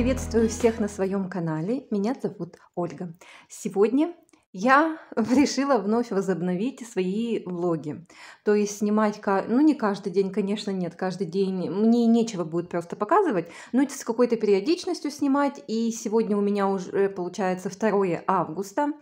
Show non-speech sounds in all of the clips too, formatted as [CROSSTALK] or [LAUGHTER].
Приветствую всех на своем канале. Меня зовут Ольга. Сегодня я [LAUGHS] решила вновь возобновить свои влоги. То есть снимать, ну не каждый день, конечно, нет, каждый день мне нечего будет просто показывать, но с какой-то периодичностью снимать. И сегодня у меня уже получается 2 августа,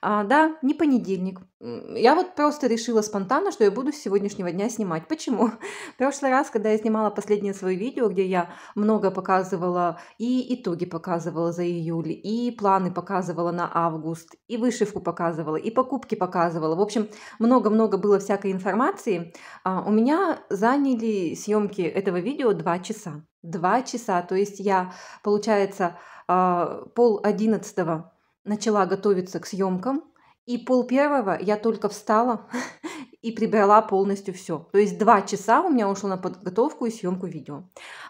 а, да, не понедельник. Я вот просто решила спонтанно, что я буду с сегодняшнего дня снимать. Почему? [LAUGHS] В прошлый раз, когда я снимала последнее свое видео, где я много показывала и итоги показывала за июль, и планы показывала на август, и вышивку выдержку показывала, и покупки показывала. В общем, много-много было всякой информации. А, у меня заняли съемки этого видео два часа. Два часа. То есть я, получается, а, пол одиннадцатого начала готовиться к съемкам, и пол первого я только встала [LAUGHS] и прибрала полностью все. То есть два часа у меня ушло на подготовку и съемку видео.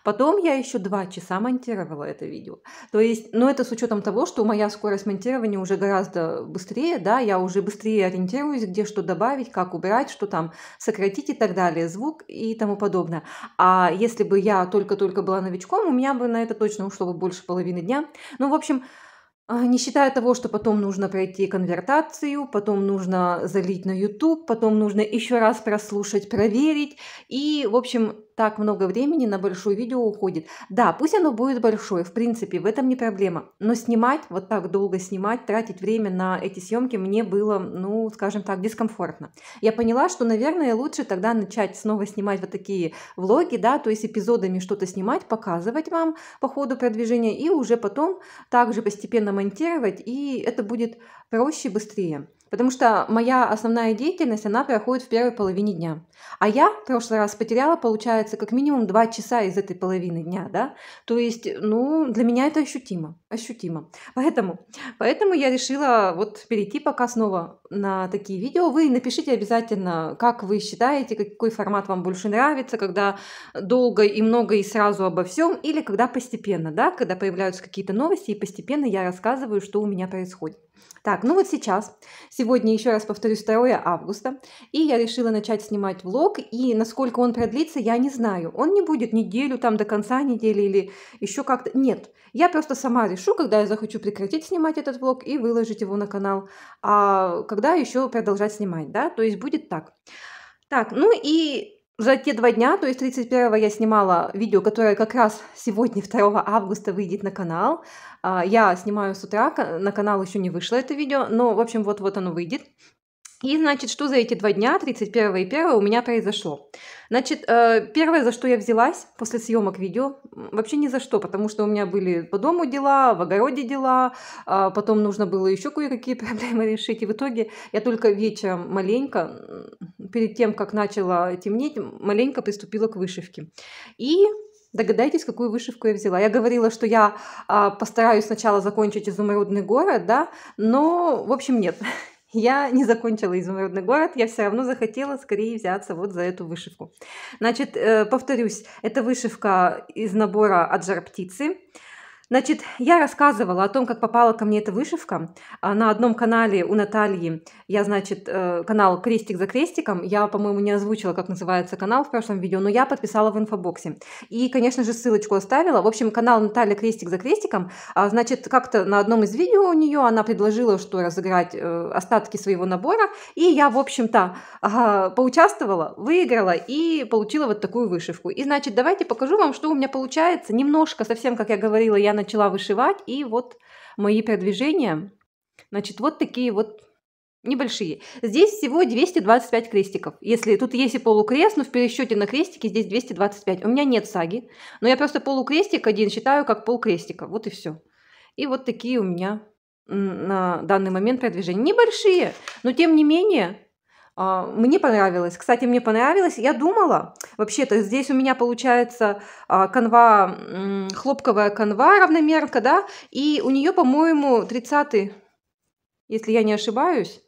Потом я еще два часа монтировала это видео. То есть, ну, это с учетом того, что моя скорость монтирования уже гораздо быстрее, да, я уже быстрее ориентируюсь, где что добавить, как убирать, что там сократить и так далее, звук и тому подобное. А если бы я только-только была новичком, у меня бы на это точно ушло бы больше половины дня. Ну, в общем, а, не считая того, что потом нужно пройти конвертацию, потом нужно залить на YouTube, потом нужно еще раз прослушать, проверить. И, в общем, так много времени на большое видео уходит. Да, пусть оно будет большое, в принципе, в этом не проблема. Но снимать, вот так долго снимать, тратить время на эти съемки мне было, ну, скажем так, дискомфортно. Я поняла, что, наверное, лучше тогда начать снова снимать вот такие влоги, да, то есть эпизодами что-то снимать, показывать вам по ходу продвижения и уже потом также постепенно монтировать, и это будет проще и быстрее. Потому что моя основная деятельность, она проходит в первой половине дня. А я в прошлый раз потеряла, получается, как минимум 2 часа из этой половины дня, да? То есть, ну, для меня это ощутимо, ощутимо. Поэтому, поэтому я решила вот перейти пока снова на такие видео. Вы напишите обязательно, как вы считаете, какой формат вам больше нравится, когда долго и много и сразу обо всем, или когда постепенно, да, когда появляются какие-то новости, и постепенно я рассказываю, что у меня происходит. Так, ну вот сейчас, сегодня, еще раз повторюсь, 2 августа, и я решила начать снимать влог, и насколько он продлится, я не знаю. Он не будет неделю, там, до конца недели или еще как-то, нет. Я просто сама решу, когда я захочу прекратить снимать этот влог и выложить его на канал, а когда еще продолжать снимать, да, то есть будет так. Так, ну и за те два дня, то есть 31 я снимала видео, которое как раз сегодня, 2 [LAUGHS] августа, выйдет на канал. А, я снимаю с утра, на канал еще не вышло это видео, но, в общем, вот-вот оно выйдет. И, значит, что за эти два дня, 31 и 1, у меня произошло? Значит, э, первое, за что я взялась после съемок видео, вообще ни за что, потому что у меня были по дому дела, в огороде дела, а, потом нужно было еще кое-какие [LAUGHS] проблемы решить. И в итоге я только вечером маленько, перед тем, как начало темнеть, маленько приступила к вышивке. И Догадайтесь, какую вышивку я взяла. Я говорила, что я э, постараюсь сначала закончить изумрудный город, да, но, в общем, нет. [LAUGHS] я не закончила изумрудный город, я все равно захотела скорее взяться вот за эту вышивку. Значит, э, повторюсь, это вышивка из набора от жар птицы. Значит, я рассказывала о том, как попала ко мне эта вышивка. А, на одном канале у Натальи, я, значит, э, канал «Крестик за крестиком», я, по-моему, не озвучила, как называется канал в прошлом видео, но я подписала в инфобоксе. И, конечно же, ссылочку оставила. В общем, канал Натальи «Крестик за крестиком», а, значит, как-то на одном из видео у нее она предложила, что разыграть э, остатки своего набора, и я, в общем-то, поучаствовала, выиграла и получила вот такую вышивку. И, значит, давайте покажу вам, что у меня получается. Немножко, совсем, как я говорила, я начала вышивать, и вот мои продвижения, значит, вот такие вот небольшие. Здесь всего 225 крестиков. Если тут есть и полукрест, но в пересчете на крестики здесь 225. У меня нет саги, но я просто полукрестик один считаю как полкрестика. Вот и все. И вот такие у меня на данный момент продвижения. Небольшие, но тем не менее а, мне понравилось. Кстати, мне понравилось. Я думала, вообще-то здесь у меня получается а, канва, хлопковая канва равномерка, да, и у нее, по-моему, 30 если я не ошибаюсь.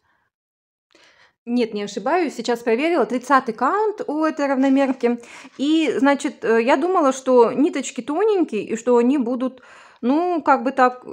Нет, не ошибаюсь, сейчас проверила, 30-й каунт у этой равномерки. И, значит, э, я думала, что ниточки тоненькие, и что они будут ну, как бы так,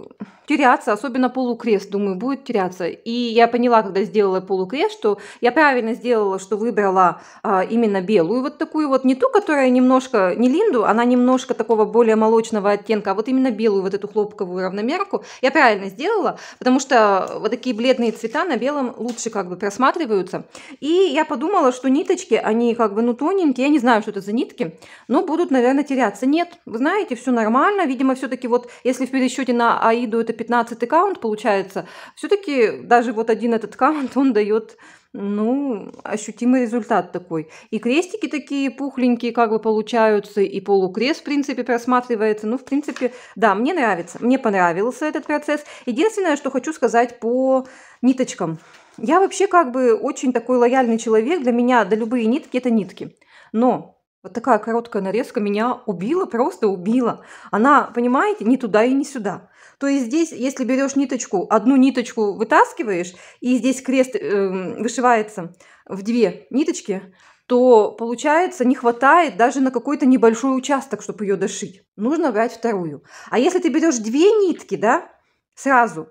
теряться, особенно полукрест, думаю, будет теряться. И я поняла, когда сделала полукрест, что я правильно сделала, что выбрала а, именно белую, вот такую вот, не ту, которая немножко, не линду, она немножко такого более молочного оттенка, а вот именно белую, вот эту хлопковую равномерку, я правильно сделала, потому что вот такие бледные цвета на белом лучше как бы просматриваются. И я подумала, что ниточки, они как бы, ну, тоненькие, я не знаю, что это за нитки, но будут, наверное, теряться. Нет, вы знаете, все нормально, видимо, все-таки вот если в пересчете на Аиду это 15 аккаунт получается, все-таки даже вот один этот аккаунт он дает ну, ощутимый результат такой. И крестики такие пухленькие как бы получаются, и полукрест, в принципе, просматривается. Ну, в принципе, да, мне нравится. Мне понравился этот процесс. Единственное, что хочу сказать по ниточкам. Я вообще как бы очень такой лояльный человек. Для меня, да любые нитки – это нитки. Но вот такая короткая нарезка меня убила, просто убила. Она, понимаете, не туда и не сюда. То есть здесь, если берешь ниточку, одну ниточку вытаскиваешь, и здесь крест э, вышивается в две ниточки, то получается не хватает даже на какой-то небольшой участок, чтобы ее дошить. Нужно брать вторую. А если ты берешь две нитки, да, сразу,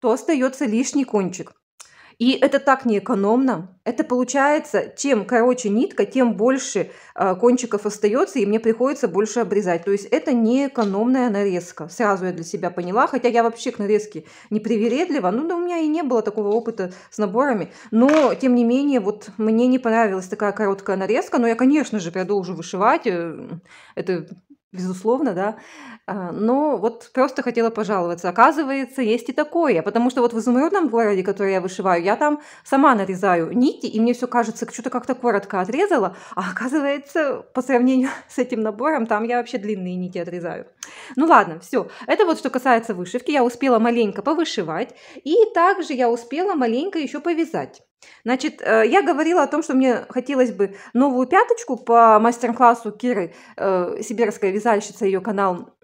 то остается лишний кончик. И это так неэкономно. Это получается, чем короче нитка, тем больше э, кончиков остается, и мне приходится больше обрезать. То есть это неэкономная нарезка. Сразу я для себя поняла, хотя я вообще к нарезке не привередлива. Ну да у меня и не было такого опыта с наборами. Но тем не менее, вот мне не понравилась такая короткая нарезка. Но я, конечно же, продолжу вышивать. Э, это безусловно, да. А, но вот просто хотела пожаловаться. Оказывается, есть и такое. Потому что вот в изумрудном городе, который я вышиваю, я там сама нарезаю нити, и мне все кажется, что-то как-то коротко отрезала, а оказывается, по сравнению [LAUGHS] с этим набором, там я вообще длинные нити отрезаю. Ну ладно, все. Это вот что касается вышивки. Я успела маленько повышивать, и также я успела маленько еще повязать. Значит, э, я говорила о том, что мне хотелось бы новую пяточку по мастер-классу Киры, э, сибирская вязальщица, ее канал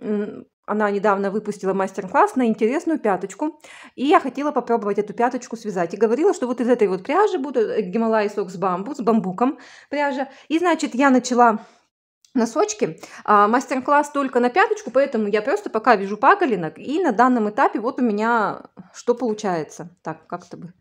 она недавно выпустила мастер-класс на интересную пяточку, и я хотела попробовать эту пяточку связать. И говорила, что вот из этой вот пряжи буду э, Гималай сок с бамбу, с бамбуком пряжа. И, значит, я начала носочки. А, мастер-класс только на пяточку, поэтому я просто пока вяжу паголинок, и на данном этапе вот у меня что получается. Так, как-то бы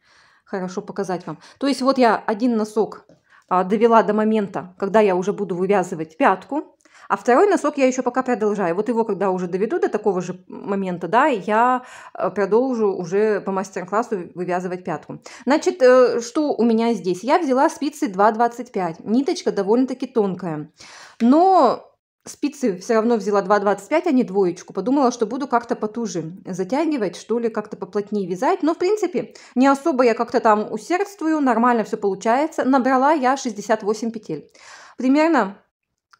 хорошо показать вам. То есть вот я один носок а, довела до момента, когда я уже буду вывязывать пятку, а второй носок я еще пока продолжаю. Вот его, когда уже доведу до такого же момента, да, я э, продолжу уже по мастер-классу вывязывать пятку. Значит, э, что у меня здесь? Я взяла спицы 2,25. Ниточка довольно-таки тонкая. Но спицы все равно взяла 2,25, а не двоечку. Подумала, что буду как-то потуже затягивать, что ли, как-то поплотнее вязать. Но, в принципе, не особо я как-то там усердствую, нормально все получается. Набрала я 68 петель. Примерно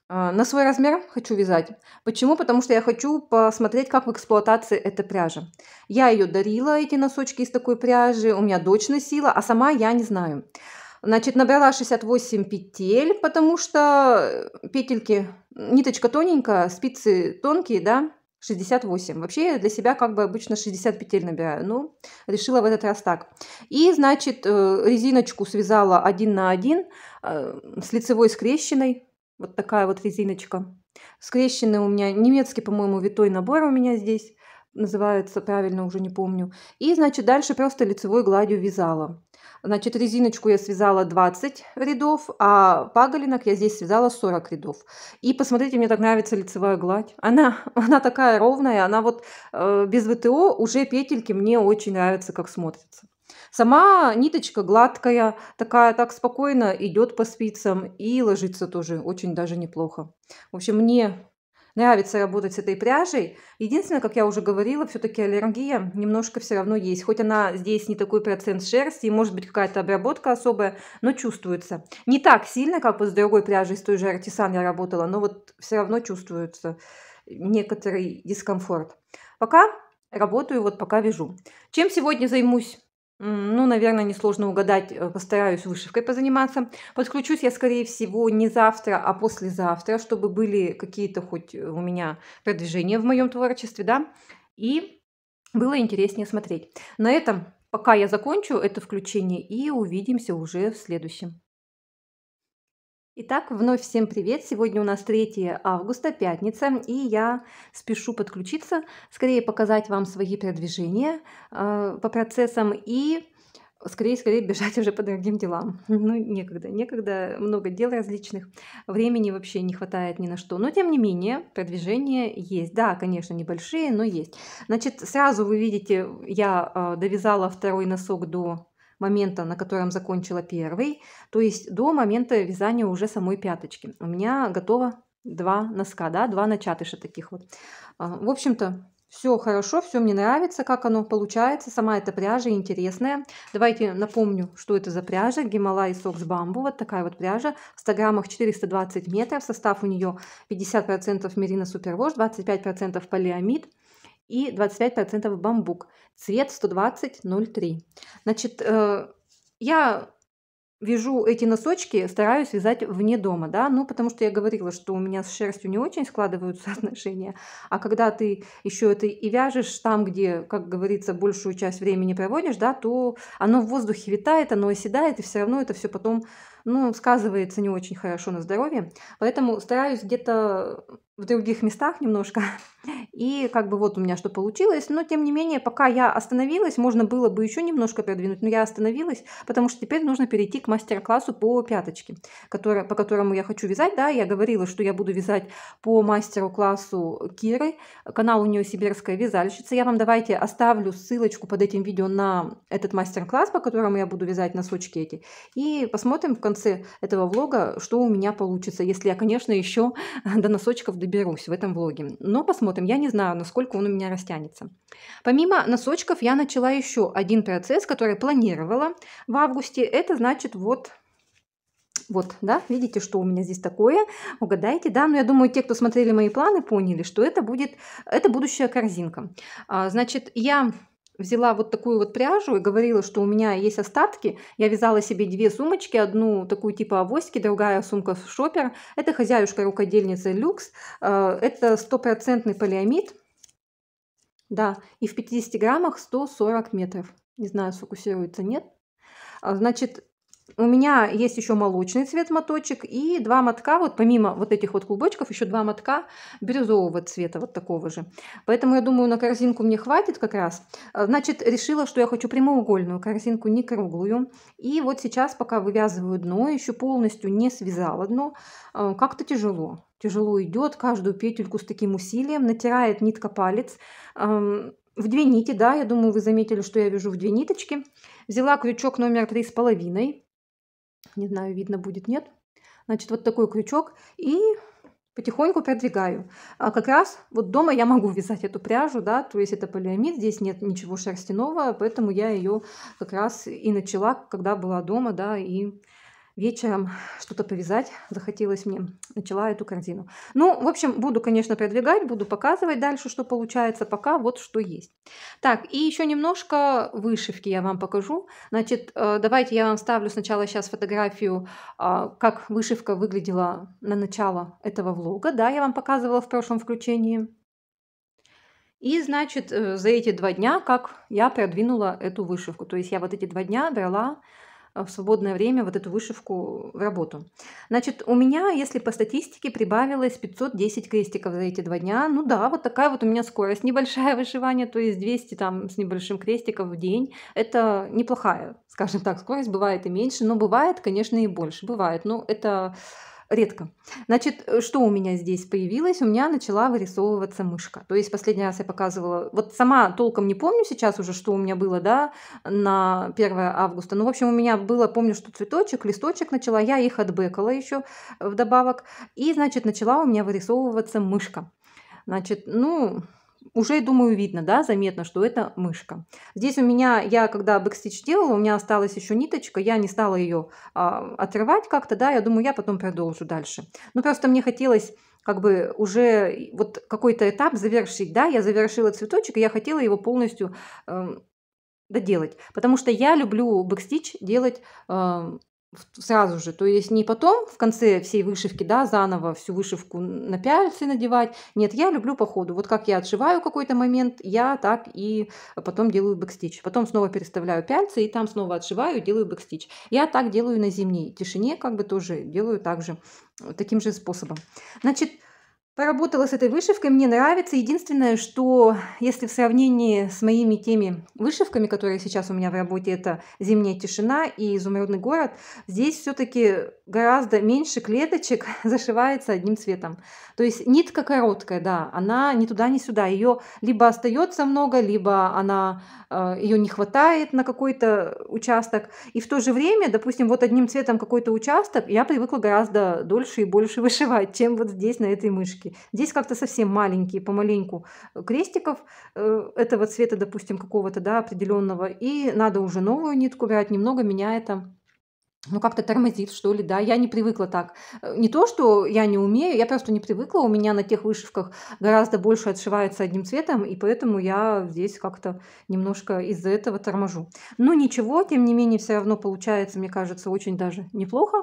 э, на свой размер хочу вязать. Почему? Потому что я хочу посмотреть, как в эксплуатации эта пряжа. Я ее дарила, эти носочки из такой пряжи, у меня дочь носила, а сама я не знаю. Значит, набрала 68 петель, потому что э, петельки, ниточка тоненькая, спицы тонкие, да, 68. Вообще я для себя как бы обычно 60 петель набираю, но решила в этот раз так. И, значит, э, резиночку связала один на один э, с лицевой скрещенной. Вот такая вот резиночка. Скрещенный у меня немецкий, по-моему, витой набор у меня здесь называется, правильно уже не помню. И, значит, дальше просто лицевой гладью вязала. Значит, резиночку я связала 20 рядов, а паголинок я здесь связала 40 рядов. И посмотрите, мне так нравится лицевая гладь. Она, [LAUGHS] она такая ровная, она вот э, без ВТО уже петельки мне очень нравится, как смотрится. Сама ниточка гладкая, такая так спокойно идет по спицам и ложится тоже очень даже неплохо. В общем, мне нравится работать с этой пряжей. Единственное, как я уже говорила, все-таки аллергия немножко все равно есть. Хоть она здесь не такой процент шерсти, может быть какая-то обработка особая, но чувствуется. Не так сильно, как вот с другой пряжей, с той же артисан я работала, но вот все равно чувствуется некоторый дискомфорт. Пока работаю, вот пока вяжу. Чем сегодня займусь? Ну, наверное, несложно угадать, э, постараюсь вышивкой позаниматься. Подключусь я, скорее всего, не завтра, а послезавтра, чтобы были какие-то хоть э, у меня продвижения в моем творчестве, да, и было интереснее смотреть. На этом пока я закончу это включение и увидимся уже в следующем. Итак, вновь всем привет! Сегодня у нас 3 августа, пятница, и я спешу подключиться, скорее показать вам свои продвижения э, по процессам и скорее-скорее бежать [LAUGHS] уже по другим делам. Ну, некогда, некогда, много дел различных, времени вообще не хватает ни на что. Но, тем не менее, продвижения есть. Да, конечно, небольшие, но есть. Значит, сразу вы видите, я э, довязала второй носок до момента, на котором закончила первый, то есть до момента вязания уже самой пяточки. У меня готово два носка, да, два начатыша таких вот. А, в общем-то, все хорошо, все мне нравится, как оно получается. Сама эта пряжа интересная. Давайте напомню, что это за пряжа. Гималай Сокс Бамбу. Вот такая вот пряжа. В 100 граммах 420 метров. Состав у нее 50% мерина супервош, 25% полиамид и 25% бамбук. Цвет 120-03. Значит, э, я вяжу эти носочки, стараюсь вязать вне дома, да, ну, потому что я говорила, что у меня с шерстью не очень складываются [LAUGHS] отношения, а когда ты еще это и вяжешь там, где, как говорится, большую часть времени проводишь, да, то оно в воздухе витает, оно оседает, и все равно это все потом, ну, сказывается не очень хорошо на здоровье, поэтому стараюсь где-то в других местах немножко [LAUGHS] И как бы вот у меня что получилось. Но тем не менее, пока я остановилась, можно было бы еще немножко продвинуть, но я остановилась, потому что теперь нужно перейти к мастер-классу по пяточке, который, по которому я хочу вязать. Да, я говорила, что я буду вязать по мастер-классу Киры. Канал у нее «Сибирская вязальщица». Я вам давайте оставлю ссылочку под этим видео на этот мастер-класс, по которому я буду вязать носочки эти. И посмотрим в конце этого влога, что у меня получится, если я, конечно, еще до носочков доберусь в этом влоге. Но посмотрим посмотрим. Я не знаю, насколько он у меня растянется. Помимо носочков я начала еще один процесс, который планировала в августе. Это значит вот вот, да, видите, что у меня здесь такое, угадайте, да, но ну, я думаю, те, кто смотрели мои планы, поняли, что это будет, это будущая корзинка. А, значит, я взяла вот такую вот пряжу и говорила, что у меня есть остатки. Я вязала себе две сумочки, одну такую типа авоськи, другая сумка шопер. Это хозяюшка рукодельницы люкс. Э, это стопроцентный полиамид. Да, и в 50 граммах 140 метров. Не знаю, сфокусируется, нет. Э, значит, у меня есть еще молочный цвет моточек и два мотка, вот помимо вот этих вот клубочков, еще два мотка бирюзового цвета, вот такого же. Поэтому я думаю, на корзинку мне хватит как раз. Значит, решила, что я хочу прямоугольную корзинку, не круглую. И вот сейчас, пока вывязываю дно, еще полностью не связала дно, э, как-то тяжело. Тяжело идет, каждую петельку с таким усилием, натирает нитка палец эм, в две нити, да, я думаю, вы заметили, что я вяжу в две ниточки. Взяла крючок номер 3,5 не знаю, видно будет, нет. Значит, вот такой крючок и потихоньку продвигаю. А как раз вот дома я могу вязать эту пряжу, да, то есть это полиамид, здесь нет ничего шерстяного, поэтому я ее как раз и начала, когда была дома, да, и вечером что-то повязать захотелось мне. Начала эту корзину. Ну, в общем, буду, конечно, продвигать, буду показывать дальше, что получается. Пока вот что есть. Так, и еще немножко вышивки я вам покажу. Значит, э, давайте я вам ставлю сначала сейчас фотографию, а, как вышивка выглядела на начало этого влога. Да, я вам показывала в прошлом включении. И, значит, э, за эти два дня, как я продвинула эту вышивку. То есть я вот эти два дня брала в свободное время вот эту вышивку в работу. Значит, у меня, если по статистике, прибавилось 510 крестиков за эти два дня. Ну да, вот такая вот у меня скорость. [LAUGHS] Небольшая вышивание, то есть 200 там с небольшим крестиков в день. Это неплохая, скажем так, скорость. Бывает и меньше, но бывает, конечно, и больше. Бывает, но это редко. Значит, э, что у меня здесь появилось? У меня начала вырисовываться мышка. То есть последний раз я показывала, вот сама толком не помню сейчас уже, что у меня было, да, на 1 августа. Ну, в общем, у меня было, помню, что цветочек, листочек начала, я их отбекала еще э, вдобавок. И, значит, начала у меня вырисовываться мышка. Значит, ну, уже, думаю, видно, да, заметно, что это мышка. Здесь у меня, я когда бэкстич делала, у меня осталась еще ниточка, я не стала ее а, отрывать как-то, да, я думаю, я потом продолжу дальше. Ну, просто мне хотелось как бы уже вот какой-то этап завершить, да, я завершила цветочек, и я хотела его полностью э, доделать, потому что я люблю бэкстич делать эм, сразу же. То есть не потом в конце всей вышивки, да, заново всю вышивку на пяльцы надевать. Нет, я люблю по ходу. Вот как я отшиваю какой-то момент, я так и потом делаю бэкстич. Потом снова переставляю пяльцы и там снова отшиваю, делаю бэкстич. Я так делаю на зимней тишине, как бы тоже делаю так же, таким же способом. Значит, Поработала с этой вышивкой, мне нравится. Единственное, что если в сравнении с моими теми вышивками, которые сейчас у меня в работе, это «Зимняя тишина» и «Изумрудный город», здесь все-таки гораздо меньше клеточек [LAUGHS] зашивается одним цветом. То есть нитка короткая, да, она ни туда, ни сюда. Ее либо остается много, либо она, э, ее не хватает на какой-то участок. И в то же время, допустим, вот одним цветом какой-то участок, я привыкла гораздо дольше и больше [LAUGHS] вышивать, чем вот здесь на этой мышке. Здесь как-то совсем маленькие, помаленьку крестиков э, этого цвета, допустим, какого-то, да, определенного. И надо уже новую нитку брать, немного меня это ну, как-то тормозит, что ли, да, я не привыкла так. Э, не то, что я не умею, я просто не привыкла, у меня на тех вышивках гораздо больше отшивается одним цветом, и поэтому я здесь как-то немножко из-за этого торможу. Но ничего, тем не менее, все равно получается, мне кажется, очень даже неплохо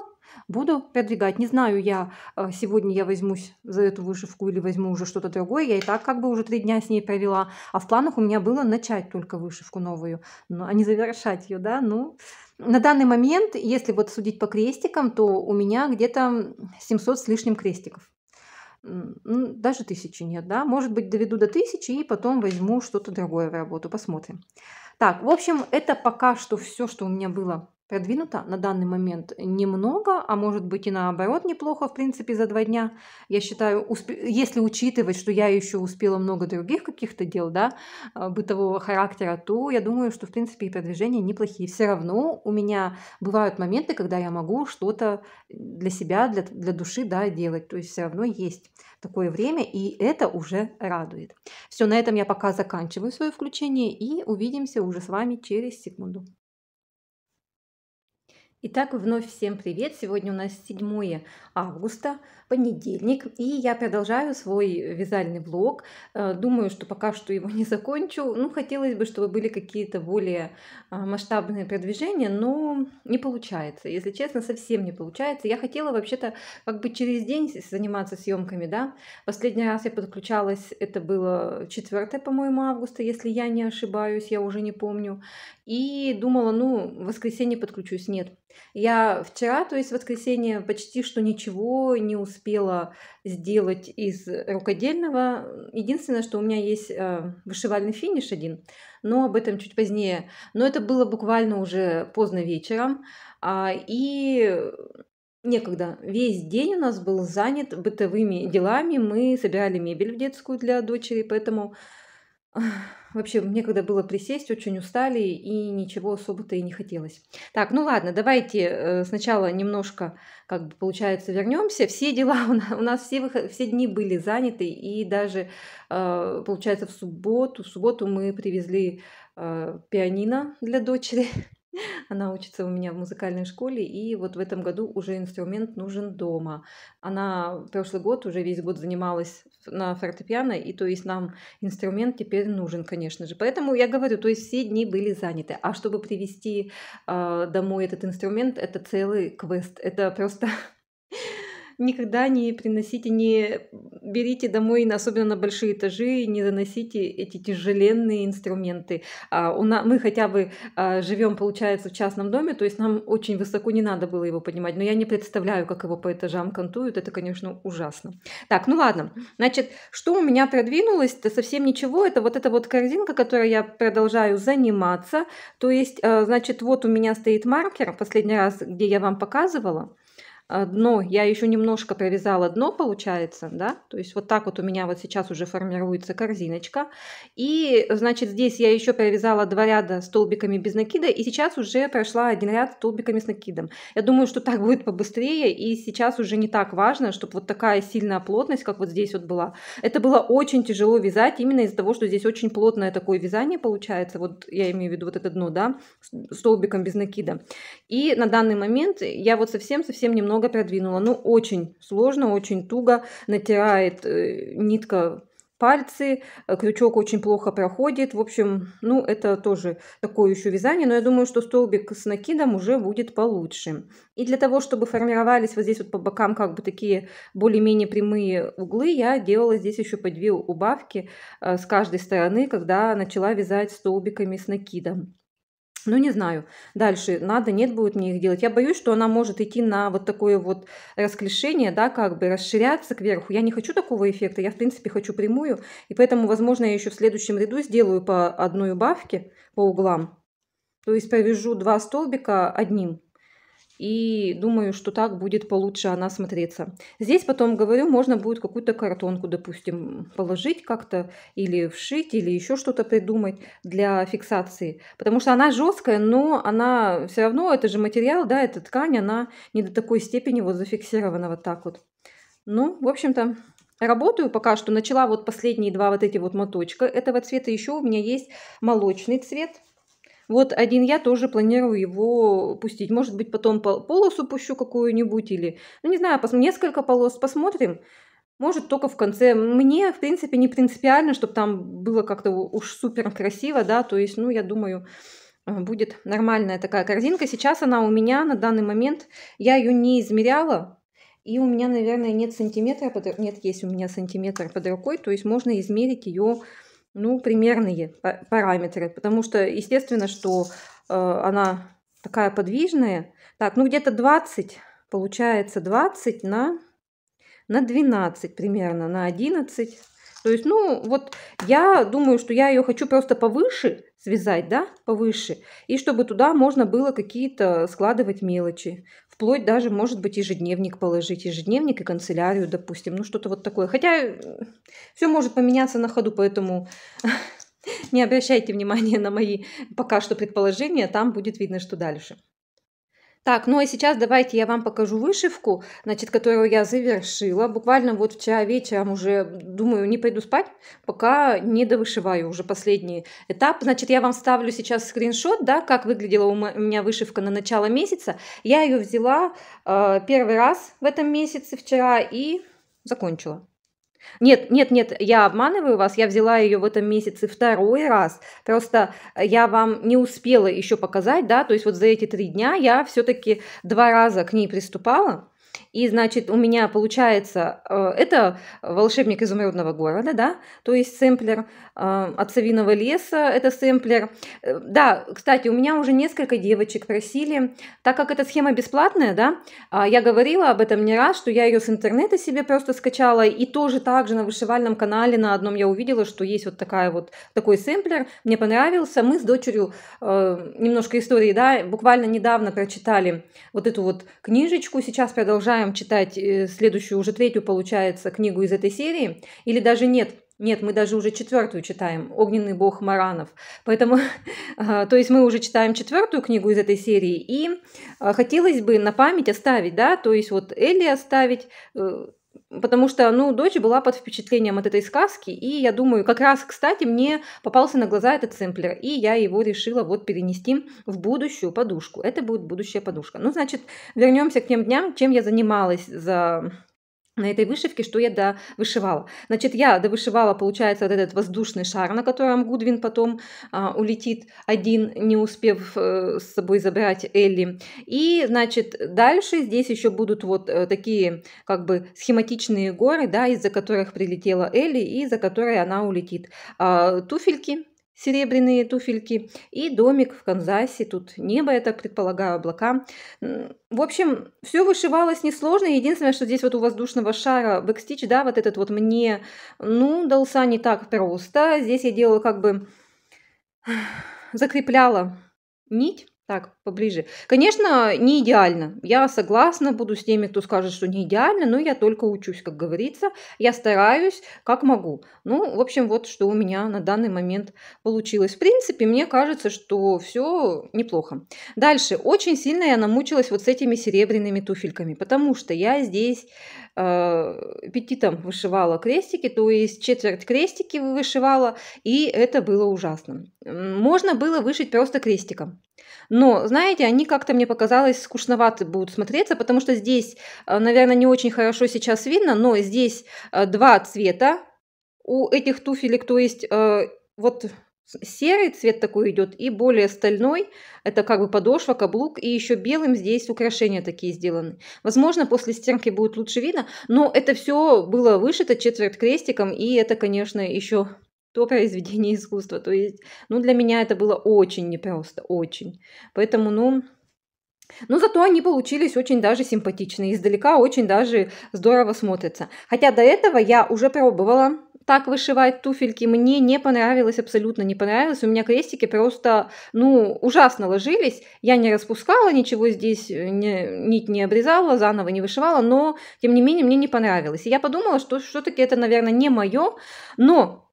буду продвигать. Не знаю я, э, сегодня я возьмусь за эту вышивку или возьму уже что-то другое. Я и так как бы уже три дня с ней провела. А в планах у меня было начать только вышивку новую, ну, а не завершать ее, да, ну... На данный момент, если вот судить по крестикам, то у меня где-то 700 с лишним крестиков ну, даже тысячи нет, да, может быть, доведу до тысячи и потом возьму что-то другое в работу, посмотрим. Так, в общем, это пока что все, что у меня было продвинуто на данный момент немного, а может быть и наоборот неплохо, в принципе, за два дня. Я считаю, успе... если учитывать, что я еще успела много других каких-то дел, да, а, бытового характера, то я думаю, что, в принципе, и продвижения неплохие. Все равно у меня бывают моменты, когда я могу что-то для себя, для, для души, да, делать. То есть все равно есть такое время, и это уже радует. Все, на этом я пока заканчиваю свое включение, и увидимся уже с вами через секунду. Итак, вновь всем привет! Сегодня у нас 7 августа понедельник, и я продолжаю свой вязальный блог. Э, думаю, что пока что его [LAUGHS] не закончу. Ну, хотелось бы, чтобы были какие-то более а, масштабные продвижения, но не получается. Если честно, совсем не получается. Я хотела вообще-то как бы через день заниматься съемками, да. Последний раз я подключалась, это было 4, по-моему, августа, если я не ошибаюсь, я уже не помню. И думала, ну, в воскресенье подключусь. Нет. Я вчера, то есть в воскресенье, почти что ничего не успела успела сделать из рукодельного. Единственное, что у меня есть э, вышивальный финиш один, но об этом чуть позднее. Но это было буквально уже поздно вечером. А, и некогда. Весь день у нас был занят бытовыми делами. Мы собирали мебель в детскую для дочери, поэтому Вообще, мне когда было присесть, очень устали и ничего особо-то и не хотелось. Так, ну ладно, давайте э, сначала немножко, как бы получается, вернемся. Все дела [LAUGHS] у нас, у нас все, выход, все дни были заняты, и даже, э, получается, в субботу, в субботу мы привезли э, пианино для дочери. [LAUGHS] Она учится у меня в музыкальной школе, и вот в этом году уже инструмент нужен дома. Она прошлый год уже весь год занималась на фортепиано, и то есть нам инструмент теперь нужен, конечно же. Поэтому я говорю, то есть все дни были заняты. А чтобы привезти э, а, домой этот инструмент, это целый квест. Это просто [LAUGHS] никогда не приносите, не берите домой, особенно на большие этажи, не заносите эти тяжеленные инструменты. А, у нас, мы хотя бы а, живем, получается, в частном доме, то есть нам очень высоко не надо было его поднимать, но я не представляю, как его по этажам контуют, это, конечно, ужасно. Так, ну ладно, значит, что у меня продвинулось, то совсем ничего, это вот эта вот корзинка, которой я продолжаю заниматься, то есть, а, значит, вот у меня стоит маркер, последний раз, где я вам показывала, дно, я еще немножко провязала дно, получается, да, то есть вот так вот у меня вот сейчас уже формируется корзиночка, и, значит, здесь я еще провязала два ряда столбиками без накида, и сейчас уже прошла один ряд столбиками с накидом. Я думаю, что так будет побыстрее, и сейчас уже не так важно, чтобы вот такая сильная плотность, как вот здесь вот была. Это было очень тяжело вязать, именно из-за того, что здесь очень плотное такое вязание получается, вот я имею в виду вот это дно, да, столбиком без накида. И на данный момент я вот совсем-совсем немного немного продвинула. Ну, очень сложно, очень туго. Натирает э, нитка пальцы, э, крючок очень плохо проходит. В общем, ну, это тоже такое еще вязание, но я думаю, что столбик с накидом уже будет получше. И для того, чтобы формировались вот здесь вот по бокам как бы такие более-менее прямые углы, я делала здесь еще по две убавки э, с каждой стороны, когда начала вязать столбиками с накидом. Ну, не знаю. Дальше надо, нет, будет мне их делать. Я боюсь, что она может идти на вот такое вот расклешение, да, как бы расширяться кверху. Я не хочу такого эффекта, я, в принципе, хочу прямую. И поэтому, возможно, я еще в следующем ряду сделаю по одной убавке по углам. То есть провяжу два столбика одним. И думаю, что так будет получше она смотреться. Здесь потом, говорю, можно будет какую-то картонку, допустим, положить как-то или вшить, или еще что-то придумать для фиксации. Потому что она жесткая, но она все равно, это же материал, да, эта ткань, она не до такой степени вот зафиксирована вот так вот. Ну, в общем-то, Работаю пока что. Начала вот последние два вот эти вот моточка этого цвета. Еще у меня есть молочный цвет. Вот один я тоже планирую его пустить. Может быть, потом полосу пущу какую-нибудь или, ну не знаю, несколько полос посмотрим. Может, только в конце. Мне, в принципе, не принципиально, чтобы там было как-то уж супер красиво, да, то есть, ну, я думаю, э, будет нормальная такая корзинка. Сейчас она у меня на данный момент, я ее не измеряла, и у меня, наверное, нет сантиметра, под... нет, есть у меня сантиметр под рукой, то есть можно измерить ее ну, примерные параметры, потому что, естественно, что э, она такая подвижная. Так, ну где-то 20, получается 20 на, на 12 примерно, на 11. То есть, ну, вот я думаю, что я ее хочу просто повыше связать, да, повыше, и чтобы туда можно было какие-то складывать мелочи вплоть даже, может быть, ежедневник положить, ежедневник и канцелярию, допустим, ну что-то вот такое. Хотя э, все может поменяться на ходу, поэтому [LAUGHS] не обращайте внимания на мои пока что предположения, там будет видно, что дальше. Так, ну а сейчас давайте я вам покажу вышивку, значит, которую я завершила. Буквально вот вчера вечером уже, думаю, не пойду спать, пока не довышиваю уже последний этап. Значит, я вам ставлю сейчас скриншот, да, как выглядела у меня вышивка на начало месяца. Я ее взяла э, первый раз в этом месяце вчера и закончила. Нет, нет, нет, я обманываю вас, я взяла ее в этом месяце второй раз, просто э, я вам не успела еще показать, да, то есть вот за эти три дня я все-таки два раза к ней приступала, и, значит, у меня получается, э, это «Волшебник изумрудного города», да, то есть сэмплер э, от савиного леса», это сэмплер. Э, да, кстати, у меня уже несколько девочек просили, так как эта схема бесплатная, да, а, я говорила об этом не раз, что я ее с интернета себе просто скачала, и тоже так же на вышивальном канале на одном я увидела, что есть вот такая вот такой сэмплер, мне понравился. Мы с дочерью немножко истории, да, буквально недавно прочитали вот эту вот книжечку, сейчас продолжаем продолжаем читать э, следующую, уже третью, получается, книгу из этой серии, или даже нет, нет, мы даже уже четвертую читаем, «Огненный бог Маранов». Поэтому, [LAUGHS] а, то есть мы уже читаем четвертую книгу из этой серии, и а, хотелось бы на память оставить, да, то есть вот Элли оставить, э, Потому что, ну, дочь была под впечатлением от этой сказки, и я думаю, как раз, кстати, мне попался на глаза этот сэмплер, и я его решила вот перенести в будущую подушку. Это будет будущая подушка. Ну, значит, вернемся к тем дням, чем я занималась за на этой вышивке, что я довышивала. Значит, я довышивала, получается, вот этот воздушный шар, на котором Гудвин потом а, улетит один, не успев э, с собой забрать Элли. И, значит, дальше здесь еще будут вот э, такие, как бы, схематичные горы, да, из-за которых прилетела Элли и из-за которой она улетит. А, туфельки серебряные туфельки, и домик в Канзасе, тут небо, я так предполагаю, облака. В общем, все вышивалось несложно, единственное, что здесь вот у воздушного шара бэкстич, да, вот этот вот мне, ну, дался не так просто, здесь я делала как бы, закрепляла нить, так, поближе. Конечно, не идеально. Я согласна буду с теми, кто скажет, что не идеально, но я только учусь, как говорится. Я стараюсь, как могу. Ну, в общем, вот что у меня на данный момент получилось. В принципе, мне кажется, что все неплохо. Дальше. Очень сильно я намучилась вот с этими серебряными туфельками, потому что я здесь Э, петитом вышивала крестики, то есть четверть крестики вышивала, и это было ужасно. Можно было вышить просто крестиком. Но, знаете, они как-то мне показалось скучноваты будут смотреться, потому что здесь, э, наверное, не очень хорошо сейчас видно, но здесь э, два цвета у этих туфелек, то есть вот серый цвет такой идет и более стальной. Это как бы подошва, каблук и еще белым здесь украшения такие сделаны. Возможно, после стенки будет лучше видно, но это все было вышито четверть крестиком и это, конечно, еще то произведение искусства. То есть, ну, для меня это было очень непросто, очень. Поэтому, ну, но ну, зато они получились очень даже симпатичные, издалека очень даже здорово смотрятся. Хотя до этого я уже пробовала так вышивать туфельки мне не понравилось, абсолютно не понравилось. У меня крестики просто, ну, ужасно ложились. Я не распускала ничего здесь, э, не, нить не обрезала, заново не вышивала, но, тем не менее, мне не понравилось. И я подумала, что все-таки это, наверное, не мое, но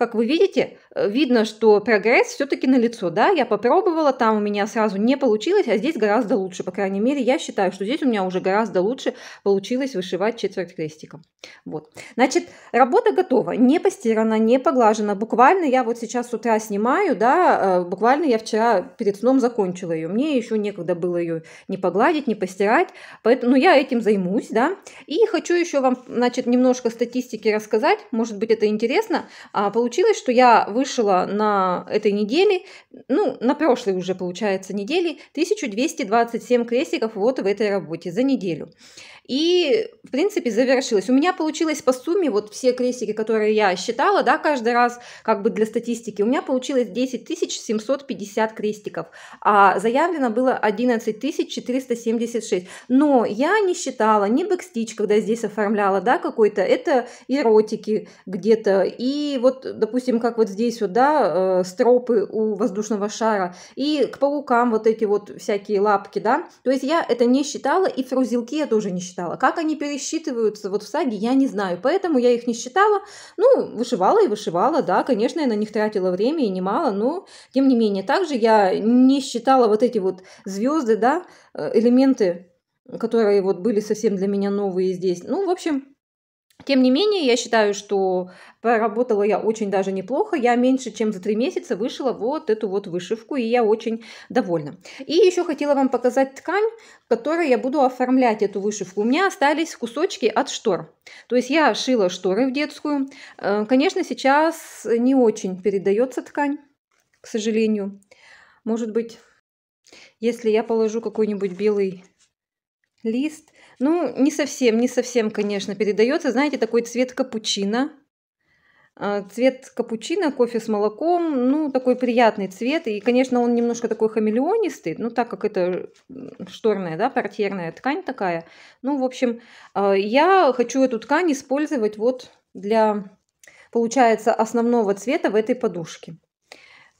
как вы видите, э, видно, что прогресс все-таки налицо, да, я попробовала, там у меня сразу не получилось, а здесь гораздо лучше, по крайней мере, я считаю, что здесь у меня уже гораздо лучше получилось вышивать четверть крестиком. Вот, значит, работа готова, не постирана, не поглажена, буквально я вот сейчас с утра снимаю, да, э, буквально я вчера перед сном закончила ее, мне еще некогда было ее не погладить, не постирать, поэтому, ну, я этим займусь, да, и хочу еще вам, значит, немножко статистики рассказать, может быть, это интересно, а получилось получилось, что я вышила на этой неделе, ну, на прошлой уже, получается, неделе, 1227 крестиков вот в этой работе за неделю. И, в принципе, завершилось. У меня получилось по сумме, вот все крестики, которые я считала, да, каждый раз, как бы для статистики, у меня получилось 10 750 крестиков, а заявлено было 11 476. Но я не считала ни бэкстич, когда здесь оформляла, да, какой-то, это эротики где-то, и вот, допустим, как вот здесь вот, да, э, стропы у воздушного шара, и к паукам вот эти вот всякие лапки, да, то есть я это не считала, и фрузилки я тоже не считала читала. Как они пересчитываются вот в саге, я не знаю, поэтому я их не считала. Ну, вышивала и вышивала, да, конечно, я на них тратила время и немало, но тем не менее. Также я не считала вот эти вот звезды, да, э, элементы, которые вот были совсем для меня новые здесь. Ну, в общем, тем не менее, я считаю, что поработала я очень даже неплохо. Я меньше, чем за три месяца вышила вот эту вот вышивку, и я очень довольна. И еще хотела вам показать ткань, в которой я буду оформлять эту вышивку. У меня остались кусочки от штор. То есть я шила шторы в детскую. Э, конечно, сейчас не очень передается ткань, к сожалению. Может быть, если я положу какой-нибудь белый лист, ну, не совсем, не совсем, конечно, передается. Знаете, такой цвет капучино. А, цвет капучино, кофе с молоком, ну, такой приятный цвет. И, конечно, он немножко такой хамелеонистый, ну, так как это шторная, да, портьерная ткань такая. Ну, в общем, а, я хочу эту ткань использовать вот для, получается, основного цвета в этой подушке.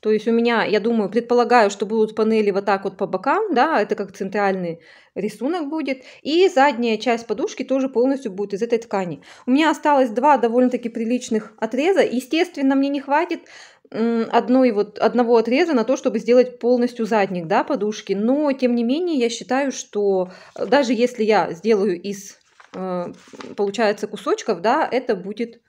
То есть у меня, я думаю, предполагаю, что будут панели вот так вот по бокам, да, это как центральный рисунок будет. И задняя часть подушки тоже полностью будет из этой ткани. У меня осталось два довольно-таки приличных отреза. Естественно, мне не хватит одной вот, одного отреза на то, чтобы сделать полностью задник да, подушки. Но, тем не менее, я считаю, что э, даже если я сделаю из, э, получается, кусочков, да, это будет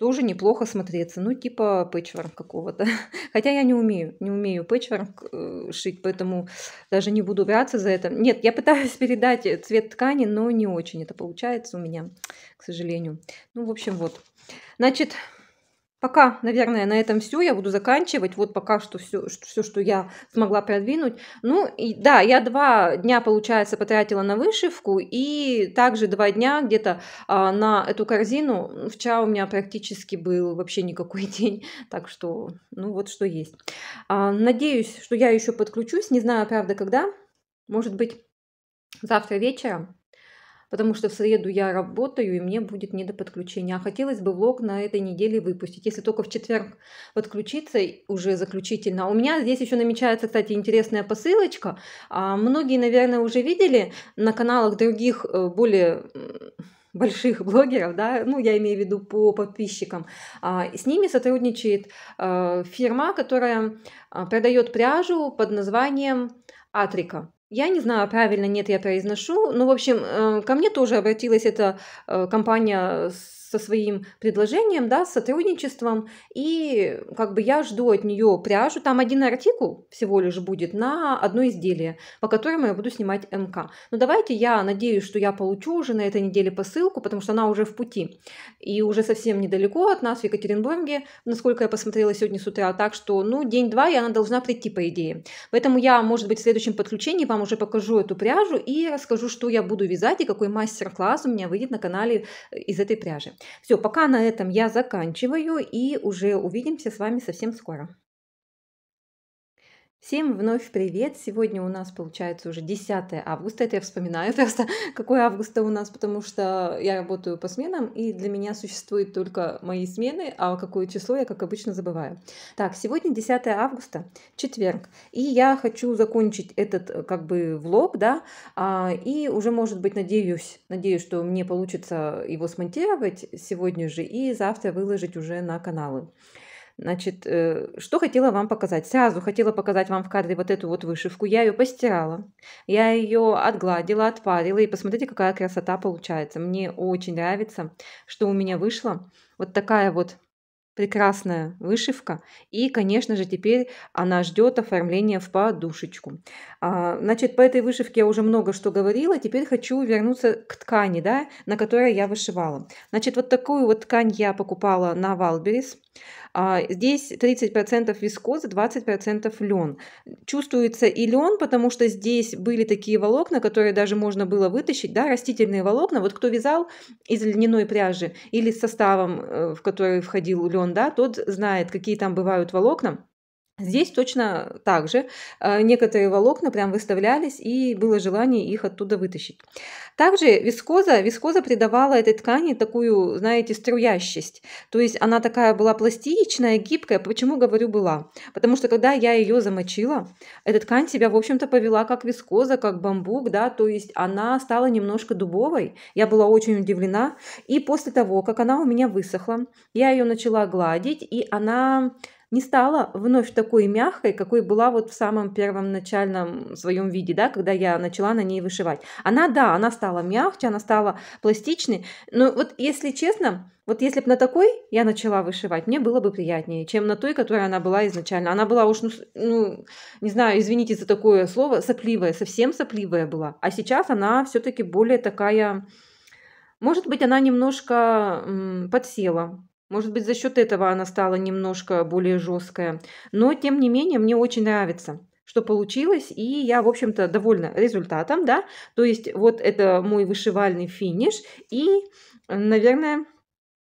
тоже неплохо смотреться. Ну, типа пэтчворк какого-то. [LAUGHS] Хотя я не умею, не умею пэтчворк э, шить, поэтому даже не буду браться за это. Нет, я пытаюсь [LAUGHS] передать цвет ткани, но не очень это получается у меня, к сожалению. Ну, в общем, вот. Значит, Пока, наверное, на этом все. Я буду заканчивать. Вот пока что все, все что я смогла продвинуть. Ну, и, да, я два дня, получается, потратила на вышивку. И также два дня где-то а, на эту корзину. Ну, вчера у меня практически был вообще никакой [LAUGHS] день. Так что, ну вот что есть. А, надеюсь, что я еще подключусь. Не знаю, правда, когда. Может быть, завтра вечером потому что в среду я работаю, и мне будет не до подключения. А хотелось бы влог на этой неделе выпустить, если только в четверг подключиться уже заключительно. У меня здесь еще намечается, кстати, интересная посылочка. А, многие, наверное, уже видели на каналах других э, более больших блогеров, да, ну, я имею в виду по подписчикам, а, с ними сотрудничает э, фирма, которая а, продает пряжу под названием Атрика. Я не знаю, правильно нет я произношу. Ну, в общем, э, ко мне тоже обратилась эта э, компания с со своим предложением, да, с сотрудничеством, и как бы я жду от нее пряжу, там один артикул всего лишь будет на одно изделие, по которому я буду снимать МК. Но давайте я надеюсь, что я получу уже на этой неделе посылку, потому что она уже в пути, и уже совсем недалеко от нас в Екатеринбурге, насколько я посмотрела сегодня с утра, так что, ну, день-два, и она должна прийти, по идее. Поэтому я, может быть, в следующем подключении вам уже покажу эту пряжу и расскажу, что я буду вязать и какой мастер-класс у меня выйдет на канале из этой пряжи. Все, пока на этом я заканчиваю и уже увидимся с вами совсем скоро. Всем вновь привет! Сегодня у нас получается уже 10 августа, это я вспоминаю [LAUGHS] просто, какой августа у нас, потому что я работаю по сменам, и для меня существуют только мои смены, а какое число я, как обычно, забываю. Так, сегодня 10 августа, четверг, и я хочу закончить этот, э, как бы, влог, да, а, и уже, может быть, надеюсь, надеюсь, что мне получится его смонтировать сегодня же и завтра выложить уже на каналы. Значит, э, что хотела вам показать? Сразу хотела показать вам в кадре вот эту вот вышивку. Я ее постирала. Я ее отгладила, отпарила. И посмотрите, какая красота получается. Мне очень нравится, что у меня вышла вот такая вот прекрасная вышивка. И, конечно же, теперь она ждет оформления в подушечку. А, значит, по этой вышивке я уже много что говорила. Теперь хочу вернуться к ткани, да, на которой я вышивала. Значит, вот такую вот ткань я покупала на Валберис. А, здесь 30% вискоза, 20% лен. Чувствуется и лен, потому что здесь были такие волокна, которые даже можно было вытащить, да, растительные волокна. Вот кто вязал из льняной пряжи или с составом, э, в который входил лен, да, тот знает, какие там бывают волокна Здесь точно так же. Э, некоторые волокна прям выставлялись, и было желание их оттуда вытащить. Также вискоза, вискоза придавала этой ткани такую, знаете, струящесть. То есть она такая была пластичная, гибкая. Почему говорю была? Потому что когда я ее замочила, эта ткань себя, в общем-то, повела как вискоза, как бамбук, да, то есть она стала немножко дубовой. Я была очень удивлена. И после того, как она у меня высохла, я ее начала гладить, и она не стала вновь такой мягкой, какой была вот в самом первом начальном своем виде, да, когда я начала на ней вышивать. Она, да, она стала мягче, она стала пластичной, но вот если честно, вот если бы на такой я начала вышивать, мне было бы приятнее, чем на той, которая она была изначально. Она была уж, ну, ну не знаю, извините за такое слово, сопливая, совсем сопливая была. А сейчас она все-таки более такая... Может быть, она немножко подсела, может быть, за счет этого она стала немножко более жесткая. Но, тем не менее, мне очень нравится что получилось, и я, в общем-то, довольна результатом, да, то есть вот это мой вышивальный финиш, и, наверное,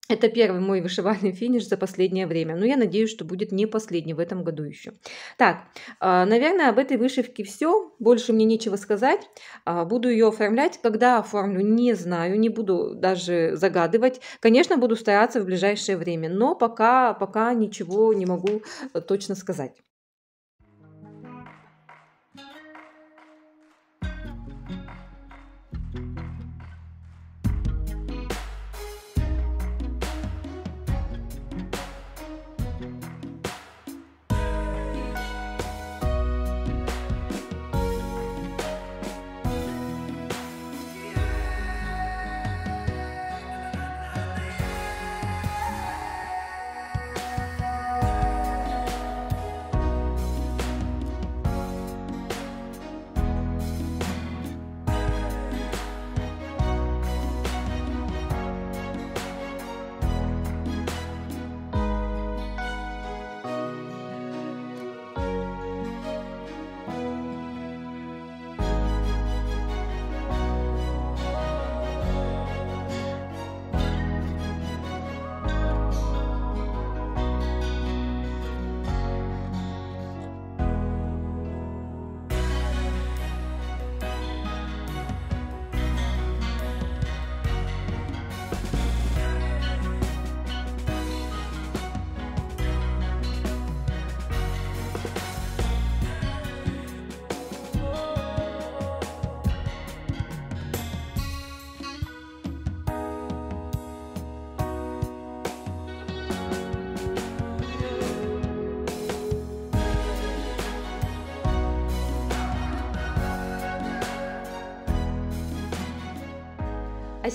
это первый мой [LAUGHS] вышивальный финиш за последнее время, но я надеюсь, что будет не последний в этом году еще. Так, а, наверное, об этой вышивке все, больше мне нечего сказать. А, буду ее оформлять, когда оформлю, не знаю, не буду даже загадывать. Конечно, буду стараться в ближайшее время, но пока, пока ничего не могу э, точно сказать.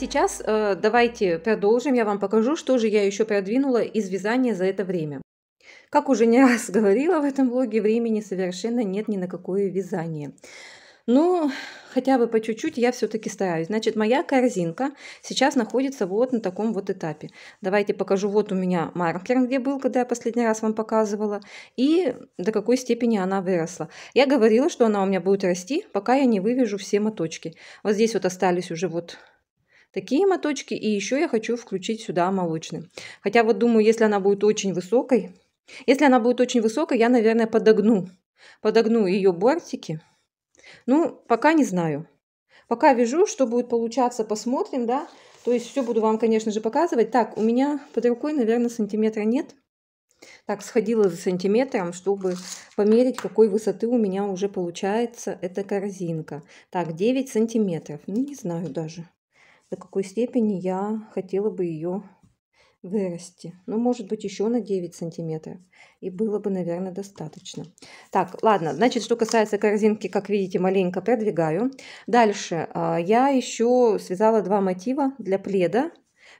сейчас э, давайте продолжим. Я вам покажу, что же я еще продвинула из вязания за это время. Как уже не [LAUGHS] раз говорила в этом блоге, времени совершенно нет ни на какое вязание. Но ну, хотя бы по чуть-чуть я все-таки стараюсь. Значит, моя корзинка сейчас находится вот на таком вот этапе. Давайте покажу. Вот у меня маркер, где был, когда я последний раз вам показывала, и до какой степени она выросла. Я говорила, что она у меня будет расти, пока я не вывяжу все моточки. Вот здесь вот остались уже вот такие моточки. И еще я хочу включить сюда молочный. Хотя вот думаю, если она будет очень высокой, если она будет очень высокой, я, наверное, подогну. Подогну ее бортики. Ну, пока не знаю. Пока вяжу, что будет получаться, посмотрим, да. То есть все буду вам, конечно же, показывать. Так, у меня под рукой, наверное, сантиметра нет. Так, сходила за сантиметром, чтобы померить, какой высоты у меня уже получается эта корзинка. Так, 9 сантиметров. Ну, не знаю даже до какой степени я хотела бы ее вырасти. Ну, может быть, еще на 9 сантиметров. И было бы, наверное, достаточно. Так, ладно, значит, что касается корзинки, как видите, маленько продвигаю. Дальше а, я еще связала два мотива для пледа.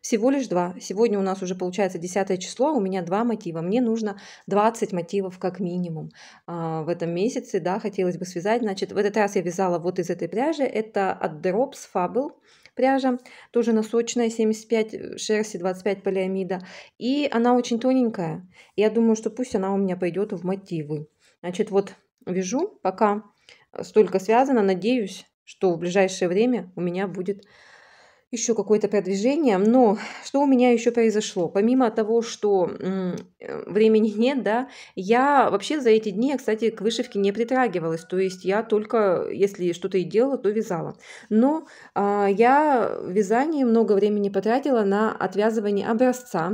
Всего лишь два. Сегодня у нас уже получается 10 число, а у меня два мотива. Мне нужно 20 мотивов как минимум а, в этом месяце, да, хотелось бы связать. Значит, в этот раз я вязала вот из этой пряжи. Это от Drops Fable пряжа, тоже носочная, 75 э, шерсти, 25 полиамида. И она очень тоненькая. Я думаю, что пусть она у меня пойдет в мотивы. Значит, вот вяжу, пока э, столько связано, надеюсь, что в ближайшее время у меня будет еще какое-то продвижение. Но что у меня еще произошло? Помимо того, что э, времени [LAUGHS] нет, да, я вообще за эти дни, кстати, к вышивке не притрагивалась. То есть я только, если что-то и делала, то вязала. Но а, я в вязании много времени потратила на отвязывание образца.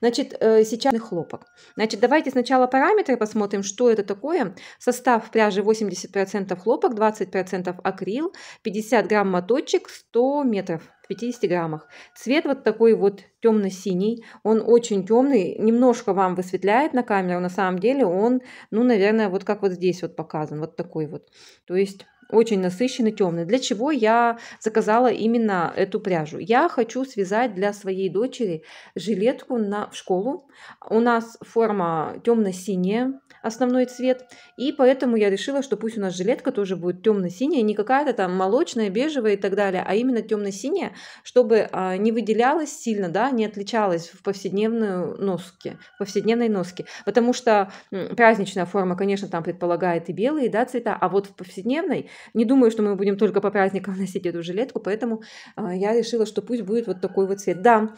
Значит, э, сейчас хлопок. Значит, давайте сначала параметры посмотрим, что это такое. Состав пряжи 80% хлопок, 20% акрил, 50 грамм моточек, 100 метров в 50 граммах. Цвет вот такой вот темно-синий, он очень темный, немножко вам высветляет на камеру, на самом деле он, ну, наверное, вот как вот здесь вот показан, вот такой вот. То есть очень насыщенный темный. Для чего я заказала именно эту пряжу? Я хочу связать для своей дочери жилетку на, в школу. У нас форма темно-синяя, основной цвет, и поэтому я решила, что пусть у нас жилетка тоже будет темно-синяя, не какая-то там молочная, бежевая и так далее, а именно темно-синяя, чтобы а, не выделялась сильно, да, не отличалась в повседневную носке, в повседневной носке, потому что праздничная форма, конечно, там предполагает и белые, да, цвета, а вот в повседневной не думаю, что мы будем только по праздникам [LAUGHS] носить эту жилетку, поэтому а, я решила, что пусть будет вот такой вот цвет. Да,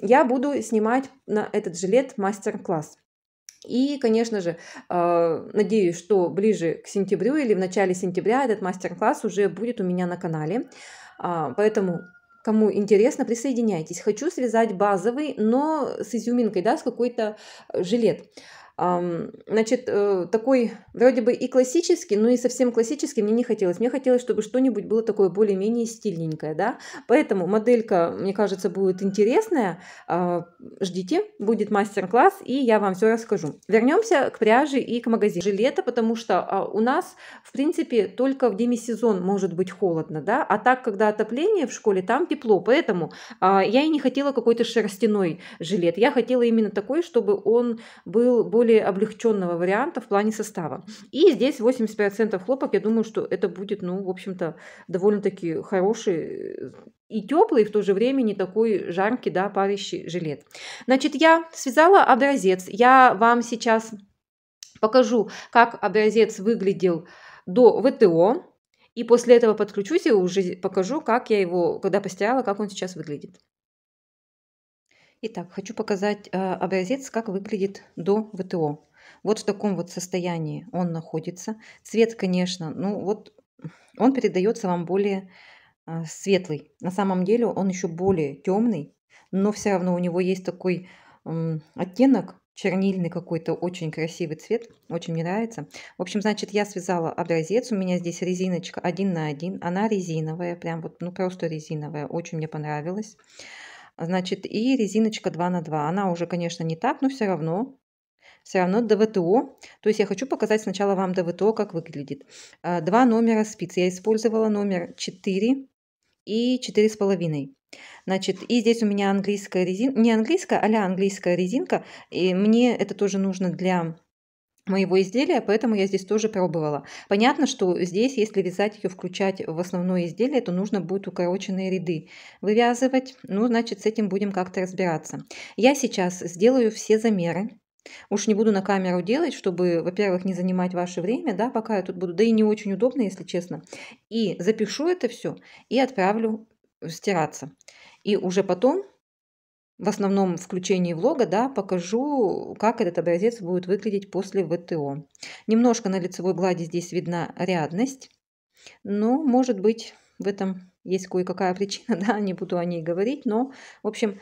я буду снимать на этот жилет мастер-класс. И, конечно же, а, надеюсь, что ближе к сентябрю или в начале сентября этот мастер-класс уже будет у меня на канале. А, поэтому кому интересно, присоединяйтесь. Хочу связать базовый, но с изюминкой, да, с какой-то э, жилет. Значит, э, такой вроде бы и классический, но и совсем классический мне не хотелось. Мне хотелось, чтобы что-нибудь было такое более-менее стильненькое, да. Поэтому моделька, мне кажется, будет интересная. А, ждите, будет мастер-класс, и я вам все расскажу. Вернемся к пряже и к магазину жилета, потому что а, у нас, в принципе, только в демисезон может быть холодно, да. А так, когда отопление в школе, там тепло. Поэтому а, я и не хотела какой-то шерстяной жилет. Я хотела именно такой, чтобы он был более более облегченного варианта в плане состава. И здесь 85% хлопок, я думаю, что это будет, ну, в общем-то, довольно-таки хороший э, и теплый, и в то же время не такой жаркий, да, парящий жилет. Значит, я связала образец. Я вам сейчас покажу, как образец выглядел до ВТО. И после этого подключусь и уже покажу, как я его, когда постирала, как он сейчас выглядит. Итак, хочу показать э, образец, как выглядит до ВТО. Вот в таком вот состоянии он находится. Цвет, конечно, ну вот он передается вам более э, светлый. На самом деле он еще более темный, но все равно у него есть такой оттенок чернильный какой-то, очень красивый цвет, очень мне нравится. В общем, значит, я связала образец, у меня здесь резиночка 1 на 1, она резиновая, прям вот, ну просто резиновая, очень мне понравилась. Значит, и резиночка 2 на 2. Она уже, конечно, не так, но все равно. Все равно ДВТО. То есть я хочу показать сначала вам ДВТО, как выглядит. Э, два номера спиц. Я использовала номер 4 и четыре с половиной Значит, и здесь у меня английская резинка, не английская, а английская резинка, и мне это тоже нужно для моего изделия, поэтому я здесь тоже пробовала. Понятно, что здесь, если вязать ее, включать в основное изделие, то нужно будет укороченные ряды вывязывать. Ну, значит, с этим будем как-то разбираться. Я сейчас сделаю все замеры. Уж не буду на камеру делать, чтобы, во-первых, не занимать ваше время, да, пока я тут буду, да и не очень удобно, если честно. И запишу это все и отправлю стираться. И уже потом в основном включении влога, да, покажу, как этот образец будет выглядеть после ВТО. Немножко на лицевой глади здесь видна рядность, но, может быть, в этом есть кое-какая причина, [LAUGHS] да, не буду о ней говорить, но, в общем,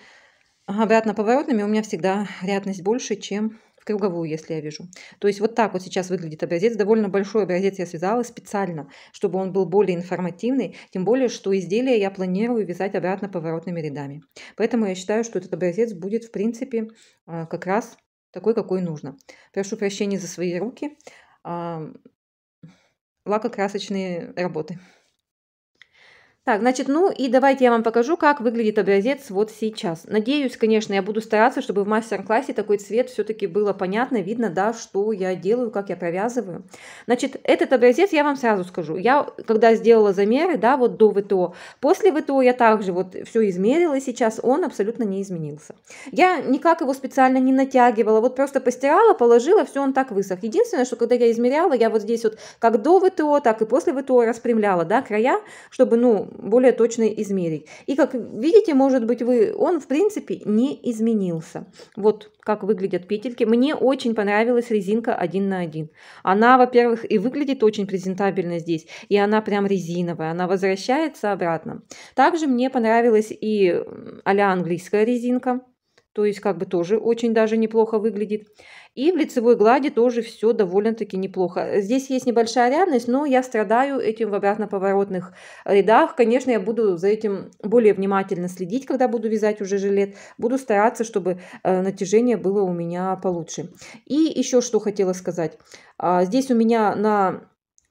обратно-поворотными у меня всегда рядность больше, чем круговую, если я вижу. То есть вот так вот сейчас выглядит образец. Довольно большой образец я связала специально, чтобы он был более информативный, тем более, что изделие я планирую вязать обратно поворотными рядами. Поэтому я считаю, что этот образец будет, в принципе, а, как раз такой, какой нужно. Прошу прощения за свои руки. Лакокрасочные работы. Так, значит, ну и давайте я вам покажу, как выглядит образец вот сейчас. Надеюсь, конечно, я буду стараться, чтобы в мастер-классе такой цвет все-таки было понятно, видно, да, что я делаю, как я провязываю. Значит, этот образец я вам сразу скажу. Я, когда сделала замеры, да, вот до ВТО, после ВТО я также вот все измерила, и сейчас он абсолютно не изменился. Я никак его специально не натягивала, вот просто постирала, положила, все, он так высох. Единственное, что когда я измеряла, я вот здесь вот как до ВТО, так и после ВТО распрямляла, да, края, чтобы, ну, более точно измерить. И как видите, может быть, вы, он в принципе не изменился. Вот как выглядят петельки. Мне очень понравилась резинка 1 на 1. Она, во-первых, и выглядит очень презентабельно здесь, и она прям резиновая, она возвращается обратно. Также мне понравилась и а английская резинка, то есть как бы тоже очень даже неплохо выглядит. И в лицевой глади тоже все довольно-таки неплохо. Здесь есть небольшая рядность, но я страдаю этим в обратно-поворотных рядах. Конечно, я буду за этим более внимательно следить, когда буду вязать уже жилет. Буду стараться, чтобы э, натяжение было у меня получше. И еще что хотела сказать. А, здесь у меня на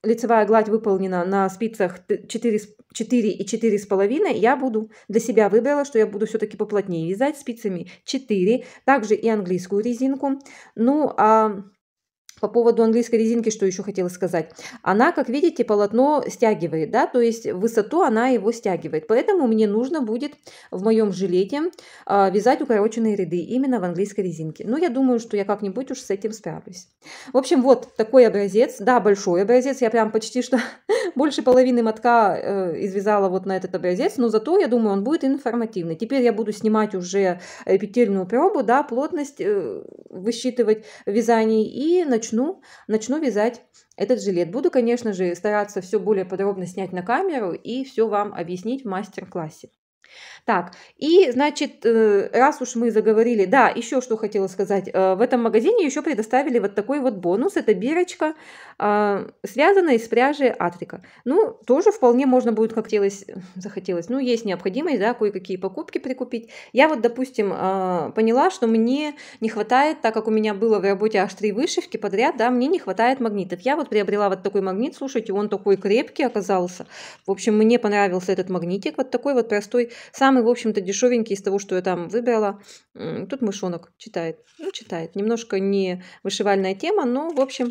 лицевая гладь выполнена на спицах 4, 4 и 4,5, я буду для себя выбрала, что я буду все-таки поплотнее вязать спицами 4, также и английскую резинку. Ну, а по поводу английской резинки, что еще хотела сказать. Она, как видите, полотно стягивает, да, то есть высоту она его стягивает. Поэтому мне нужно будет в моем жилете э, вязать укороченные ряды именно в английской резинке. Но ну, я думаю, что я как-нибудь уж с этим справлюсь. В общем, вот такой образец, да, большой образец. Я прям почти что [LAUGHS] больше половины мотка э, извязала вот на этот образец, но зато, я думаю, он будет информативный. Теперь я буду снимать уже петельную пробу, да, плотность э, высчитывать вязаний и начать начну, начну вязать этот жилет. Буду, конечно же, стараться все более подробно снять на камеру и все вам объяснить в мастер-классе. Так, и, значит, э, раз уж мы заговорили, да, еще что хотела сказать, э, в этом магазине еще предоставили вот такой вот бонус, это бирочка, а, связанная из пряжи Атрика. Ну, тоже вполне можно будет, как хотелось, [LAUGHS] захотелось, ну, есть необходимость, да, кое-какие покупки прикупить. Я вот, допустим, а, поняла, что мне не хватает, так как у меня было в работе аж три вышивки подряд, да, мне не хватает магнитов. Я вот приобрела вот такой магнит, слушайте, он такой крепкий оказался. В общем, мне понравился этот магнитик, вот такой вот простой Самый, в общем-то, дешевенький из того, что я там выбрала. Тут мышонок читает. Ну, читает. Немножко не вышивальная тема, но, в общем,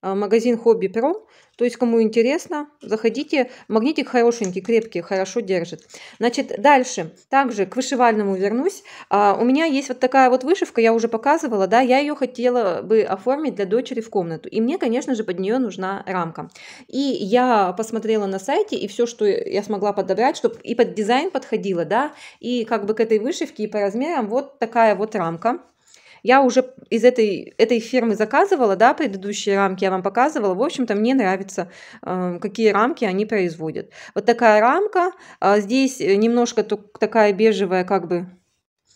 а, магазин Хобби Про то есть, кому интересно, заходите. Магнитик хорошенький, крепкий, хорошо держит. Значит, дальше. Также к вышивальному вернусь. А, у меня есть вот такая вот вышивка, я уже показывала, да, я ее хотела бы оформить для дочери в комнату. И мне, конечно же, под нее нужна рамка. И я посмотрела на сайте, и все, что я смогла подобрать, чтобы и под дизайн подходило, да, и как бы к этой вышивке, и по размерам вот такая вот рамка. Я уже из этой, этой фирмы заказывала, да, предыдущие рамки я вам показывала. В общем-то, мне нравится, э, какие рамки они производят. Вот такая рамка. А, здесь немножко такая бежевая, как бы,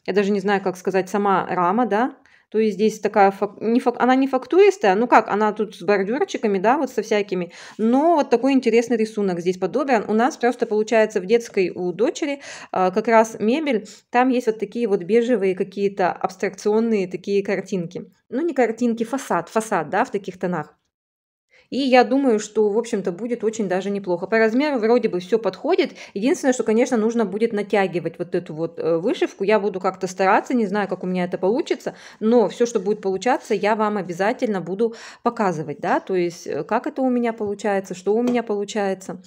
я даже не знаю, как сказать, сама рама, да. То есть здесь такая, фак... не фак... она не фактуристая, ну как, она тут с бордюрчиками, да, вот со всякими, но вот такой интересный рисунок здесь подобран. У нас просто получается в детской у дочери а, как раз мебель, там есть вот такие вот бежевые какие-то абстракционные такие картинки. Ну не картинки, фасад, фасад, да, в таких тонах. И я думаю, что, в общем-то, будет очень даже неплохо. По размеру вроде бы все подходит. Единственное, что, конечно, нужно будет натягивать вот эту вот э, вышивку. Я буду как-то стараться, не знаю, как у меня это получится, но все, что будет получаться, я вам обязательно буду показывать, да, то есть э, как это у меня получается, что у меня получается.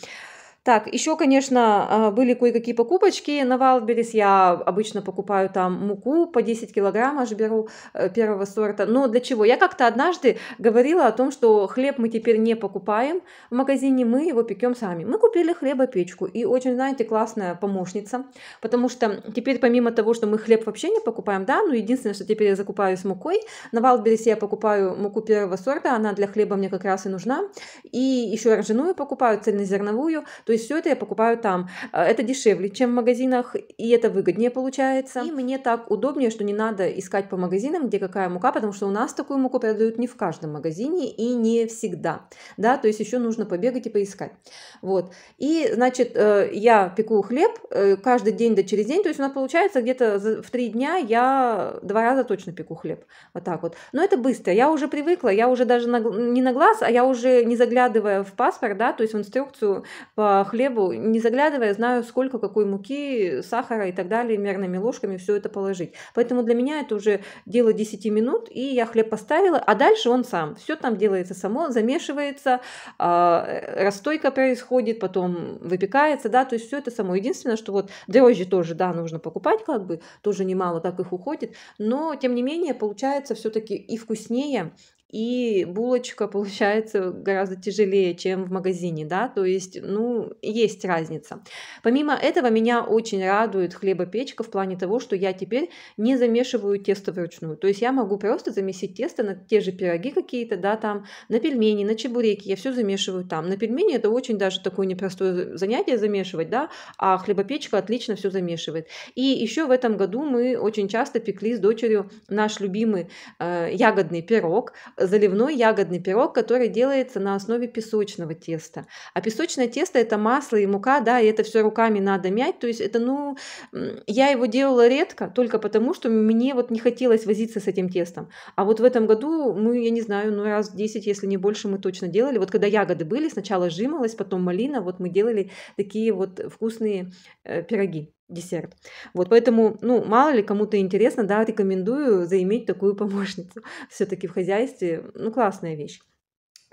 Так, еще, конечно, а, были кое-какие покупочки на Валберис. Я обычно покупаю там муку, по 10 килограмм аж беру э, первого сорта. Но для чего? Я как-то однажды говорила о том, что хлеб мы теперь не покупаем в магазине, мы его пекем сами. Мы купили хлебопечку, и очень, знаете, классная помощница, потому что теперь помимо того, что мы хлеб вообще не покупаем, да, ну единственное, что теперь я закупаю с мукой, на Валберис я покупаю муку первого сорта, она для хлеба мне как раз и нужна, и еще ржаную покупаю, цельнозерновую, то есть все это я покупаю там. Э, это дешевле, чем в магазинах, и это выгоднее получается. И мне так удобнее, что не надо искать по магазинам, где какая мука, потому что у нас такую муку продают не в каждом магазине и не всегда. Да, то есть еще нужно побегать и поискать. Вот. И, значит, э, я пеку хлеб э, каждый день до через день, то есть у нас получается где-то в три дня я два раза точно пеку хлеб. Вот так вот. Но это быстро. Я уже привыкла, я уже даже на, не на глаз, а я уже не заглядывая в паспорт, да, то есть в инструкцию по хлебу, не заглядывая, знаю, сколько какой муки, сахара и так далее, мерными ложками все это положить. Поэтому для меня это уже дело 10 минут, и я хлеб поставила, а дальше он сам. Все там делается само, замешивается, а, э, расстойка происходит, потом выпекается, да, то есть все это само. Единственное, что вот дрожжи тоже, да, нужно покупать как бы, тоже немало так их уходит, но тем не менее получается все-таки и вкуснее, и булочка получается гораздо тяжелее, чем в магазине, да, то есть, ну, есть разница. Помимо этого, меня очень радует хлебопечка в плане того, что я теперь не замешиваю тесто вручную, то есть я могу просто замесить тесто на те же пироги какие-то, да, там, на пельмени, на чебуреки, я все замешиваю там. На пельмени это очень даже такое непростое занятие замешивать, да, а хлебопечка отлично все замешивает. И еще в этом году мы очень часто пекли с дочерью наш любимый э, ягодный пирог заливной ягодный пирог, который делается на основе песочного теста. А песочное тесто это масло и мука, да, и это все руками надо мять. То есть это, ну, я его делала редко, только потому, что мне вот не хотелось возиться с этим тестом. А вот в этом году мы, я не знаю, ну раз в 10, если не больше, мы точно делали. Вот когда ягоды были, сначала жимолость, потом малина, вот мы делали такие вот вкусные э, пироги десерт. Вот поэтому, ну, мало ли кому-то интересно, да, рекомендую заиметь такую помощницу [LAUGHS] все-таки в хозяйстве. Ну, классная вещь.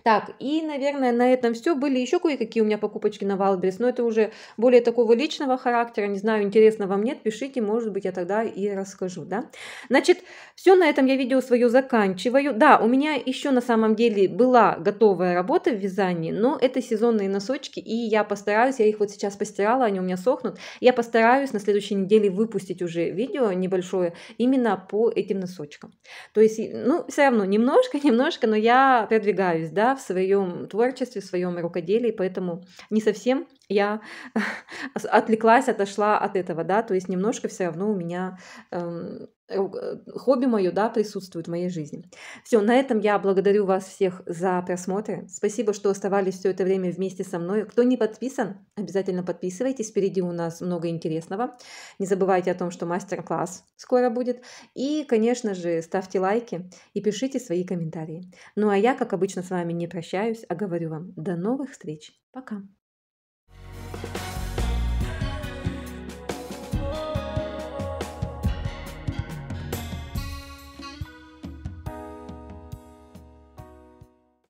Так, и, наверное, на этом все. Были еще кое-какие у меня покупочки на Валберес, но это уже более такого личного характера. Не знаю, интересно вам нет, пишите, может быть, я тогда и расскажу, да. Значит, все на этом я видео свое заканчиваю. Да, у меня еще на самом деле была готовая работа в вязании, но это сезонные носочки, и я постараюсь, я их вот сейчас постирала, они у меня сохнут. Я постараюсь на следующей неделе выпустить уже видео небольшое именно по этим носочкам. То есть, ну, все равно немножко, [LAUGHS] немножко, но я продвигаюсь, да, в своем творчестве, в своем рукоделии, поэтому не совсем я [LAUGHS] отвлеклась, отошла от этого, да, то есть немножко все равно у меня эм, Э, э, хобби мое, да, присутствует в моей жизни. Все, на этом я благодарю вас всех за просмотры. Спасибо, что оставались все это время вместе со мной. Кто не подписан, обязательно подписывайтесь. Впереди у нас много интересного. Не забывайте о том, что мастер-класс скоро будет. И, конечно же, ставьте лайки и пишите свои комментарии. Ну а я, как обычно, с вами не прощаюсь, а говорю вам до новых встреч. Пока.